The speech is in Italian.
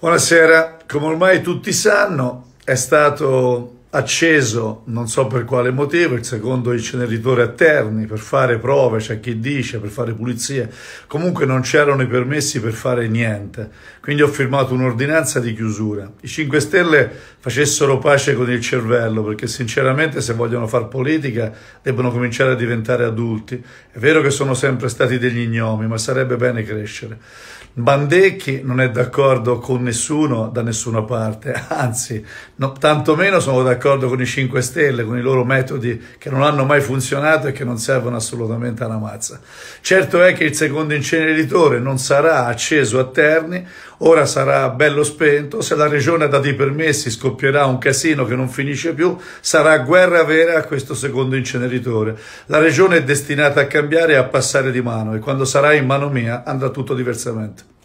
Buonasera, come ormai tutti sanno è stato acceso, non so per quale motivo, il secondo inceneritore a Terni per fare prove, c'è cioè chi dice, per fare pulizie. Comunque non c'erano i permessi per fare niente. Quindi ho firmato un'ordinanza di chiusura. I 5 Stelle facessero pace con il cervello, perché sinceramente se vogliono far politica debbono cominciare a diventare adulti. È vero che sono sempre stati degli ignomi, ma sarebbe bene crescere. Bandecchi non è d'accordo con nessuno da nessuna parte, anzi, no, tantomeno sono d'accordo d'accordo con i 5 Stelle, con i loro metodi che non hanno mai funzionato e che non servono assolutamente alla mazza. Certo è che il secondo inceneritore non sarà acceso a Terni, ora sarà bello spento, se la regione ha dato i permessi scoppierà un casino che non finisce più, sarà guerra vera a questo secondo inceneritore. La regione è destinata a cambiare e a passare di mano e quando sarà in mano mia andrà tutto diversamente.